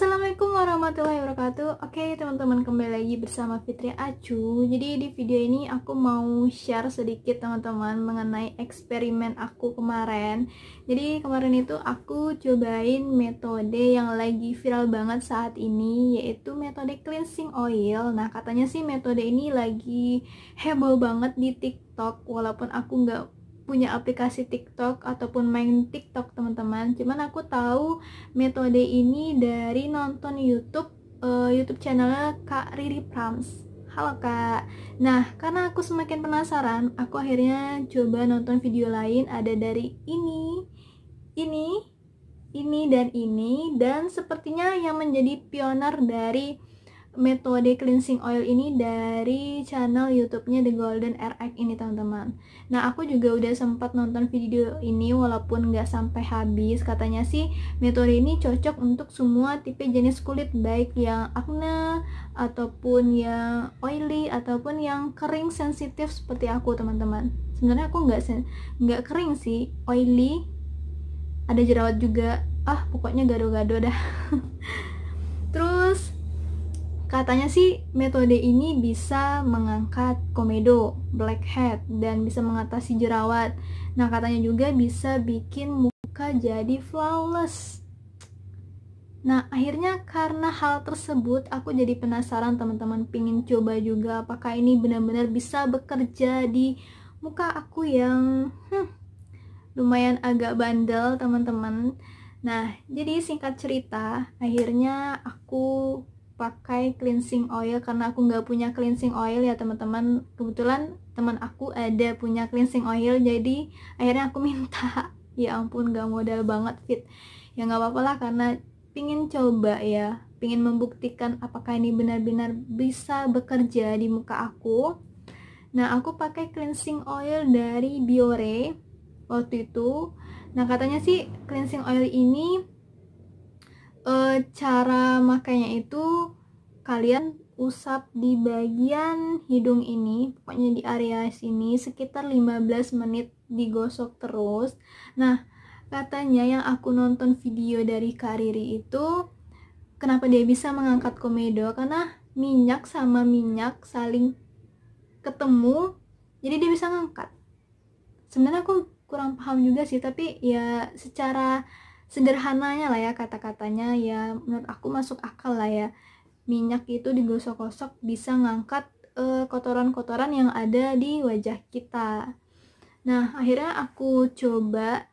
Assalamualaikum warahmatullahi wabarakatuh Oke okay, teman-teman kembali lagi bersama Fitri Acu Jadi di video ini aku mau share sedikit teman-teman mengenai eksperimen aku kemarin Jadi kemarin itu aku cobain metode yang lagi viral banget saat ini Yaitu metode cleansing oil Nah katanya sih metode ini lagi heboh banget di tiktok Walaupun aku nggak punya aplikasi TikTok ataupun main TikTok teman-teman cuman aku tahu metode ini dari nonton YouTube uh, YouTube channelnya Kak Riri Prams Halo kak, nah karena aku semakin penasaran, aku akhirnya coba nonton video lain ada dari ini, ini, ini dan ini dan sepertinya yang menjadi pioner dari metode cleansing oil ini dari channel YouTube-nya The Golden RX ini teman-teman. Nah aku juga udah sempat nonton video ini walaupun nggak sampai habis. Katanya sih metode ini cocok untuk semua tipe jenis kulit baik yang acne ataupun yang oily ataupun yang kering sensitif seperti aku teman-teman. Sebenarnya aku nggak nggak kering sih, oily. Ada jerawat juga. Ah pokoknya gado-gado dah. Katanya sih metode ini bisa mengangkat komedo, blackhead, dan bisa mengatasi jerawat. Nah katanya juga bisa bikin muka jadi flawless. Nah akhirnya karena hal tersebut aku jadi penasaran teman-teman pingin coba juga apakah ini benar-benar bisa bekerja di muka aku yang hmm, lumayan agak bandel teman-teman. Nah jadi singkat cerita akhirnya aku pakai cleansing oil karena aku nggak punya cleansing oil ya teman-teman kebetulan teman aku ada punya cleansing oil jadi akhirnya aku minta ya ampun nggak modal banget fit ya nggak apa-apa lah karena pingin coba ya pingin membuktikan apakah ini benar-benar bisa bekerja di muka aku nah aku pakai cleansing oil dari Biore waktu itu nah katanya sih cleansing oil ini e, cara makanya itu kalian usap di bagian hidung ini, pokoknya di area sini sekitar 15 menit digosok terus. Nah, katanya yang aku nonton video dari Kariri itu kenapa dia bisa mengangkat komedo karena minyak sama minyak saling ketemu jadi dia bisa ngangkat sebenarnya aku kurang paham juga sih tapi ya secara sederhananya lah ya kata-katanya ya menurut aku masuk akal lah ya minyak itu digosok-gosok bisa ngangkat eh, kotoran-kotoran uh, yang ada di wajah kita nah akhirnya aku coba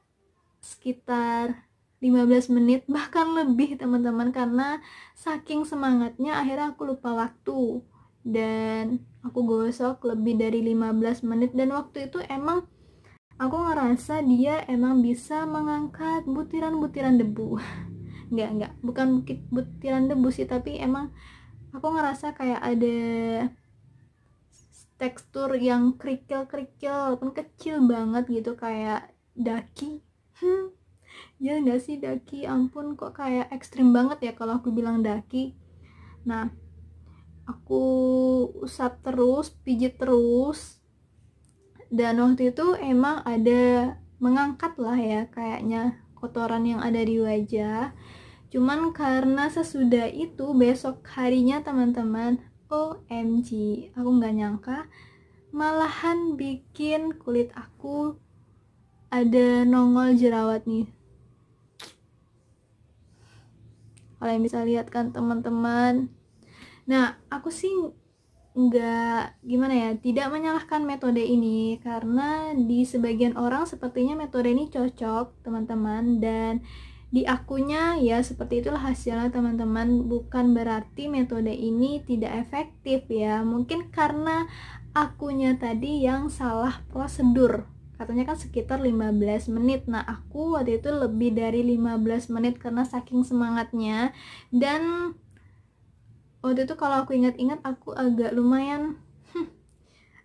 sekitar 15 menit bahkan lebih teman-teman karena saking semangatnya akhirnya aku lupa waktu dan aku gosok lebih dari 15 menit dan waktu itu emang aku ngerasa dia emang bisa mengangkat butiran-butiran debu nggak nggak bukan butiran debu sih tapi emang aku ngerasa kayak ada tekstur yang kerikil-kerikil walaupun kecil banget gitu kayak daki ya nggak sih daki ampun kok kayak ekstrim banget ya kalau aku bilang daki nah aku usap terus pijit terus dan waktu itu emang ada mengangkat lah ya kayaknya kotoran yang ada di wajah cuman karena sesudah itu besok harinya teman-teman OMG aku nggak nyangka malahan bikin kulit aku ada nongol jerawat nih kalian bisa lihat kan teman-teman nah aku sih nggak gimana ya tidak menyalahkan metode ini karena di sebagian orang sepertinya metode ini cocok teman-teman dan di akunya ya seperti itulah hasilnya teman-teman bukan berarti metode ini tidak efektif ya mungkin karena akunya tadi yang salah prosedur katanya kan sekitar 15 menit nah aku waktu itu lebih dari 15 menit karena saking semangatnya dan waktu itu kalau aku ingat-ingat aku agak lumayan hmm,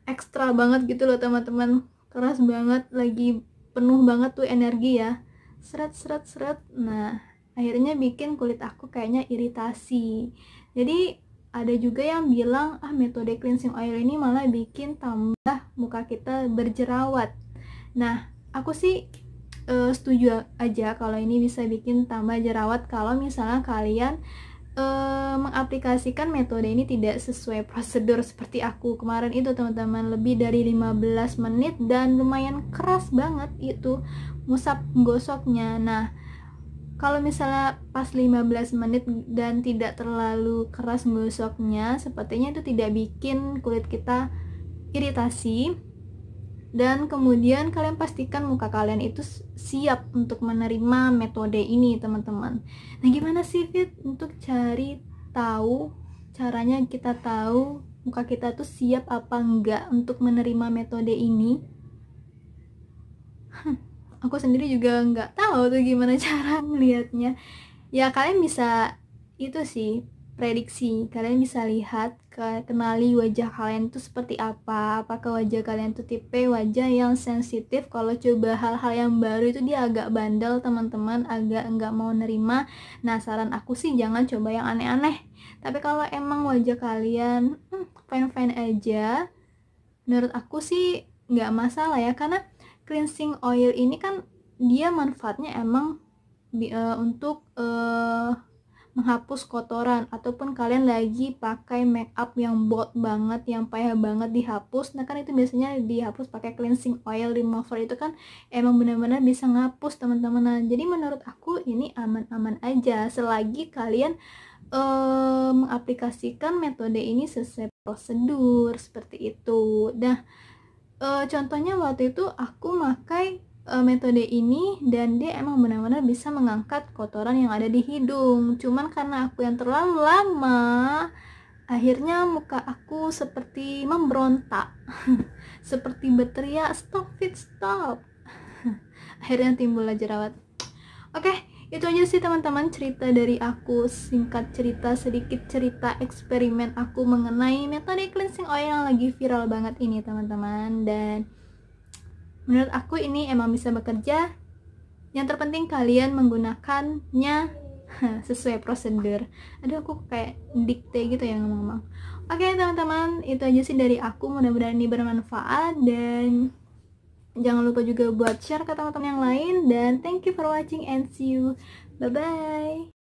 ekstra banget gitu loh teman-teman keras banget lagi penuh banget tuh energi ya seret seret seret nah akhirnya bikin kulit aku kayaknya iritasi jadi ada juga yang bilang ah metode cleansing oil ini malah bikin tambah muka kita berjerawat nah aku sih uh, setuju aja kalau ini bisa bikin tambah jerawat kalau misalnya kalian uh, mengaplikasikan metode ini tidak sesuai prosedur seperti aku kemarin itu teman-teman lebih dari 15 menit dan lumayan keras banget itu musap gosoknya nah kalau misalnya pas 15 menit dan tidak terlalu keras gosoknya sepertinya itu tidak bikin kulit kita iritasi dan kemudian kalian pastikan muka kalian itu siap untuk menerima metode ini teman-teman nah gimana sih Fit untuk cari tahu caranya kita tahu muka kita tuh siap apa enggak untuk menerima metode ini Hah, aku sendiri juga enggak tahu tuh gimana cara melihatnya ya kalian bisa itu sih prediksi. Kalian bisa lihat, kenali wajah kalian tuh seperti apa. Apakah wajah kalian tuh tipe wajah yang sensitif? Kalau coba hal-hal yang baru itu dia agak bandel, teman-teman, agak nggak mau nerima. Nah, saran aku sih jangan coba yang aneh-aneh. Tapi kalau emang wajah kalian hmm, fine-fine hmm, aja, menurut aku sih nggak masalah ya, karena cleansing oil ini kan dia manfaatnya emang uh, untuk uh, menghapus kotoran ataupun kalian lagi pakai make up yang bot banget yang payah banget dihapus nah kan itu biasanya dihapus pakai cleansing oil remover itu kan emang benar-benar bisa ngapus teman-teman nah jadi menurut aku ini aman-aman aja selagi kalian eh, mengaplikasikan metode ini sesuai prosedur seperti itu nah uh, contohnya waktu itu aku pakai uh, metode ini dan dia emang benar-benar bisa mengangkat kotoran yang ada di hidung. Cuman karena aku yang terlalu lama, akhirnya muka aku seperti memberontak. seperti berteriak, "Stop it, stop." akhirnya timbullah jerawat. Oke, okay, itu aja sih teman-teman cerita dari aku singkat cerita sedikit cerita eksperimen aku mengenai metode cleansing oil yang lagi viral banget ini teman-teman dan Menurut aku ini emang bisa bekerja. Yang terpenting kalian menggunakannya sesuai prosedur. Aduh aku kayak dikte gitu ya ngomong-ngomong. Oke teman-teman, itu aja sih dari aku. Mudah-mudahan ini bermanfaat dan jangan lupa juga buat share ke teman-teman yang lain. Dan thank you for watching and see you. Bye-bye.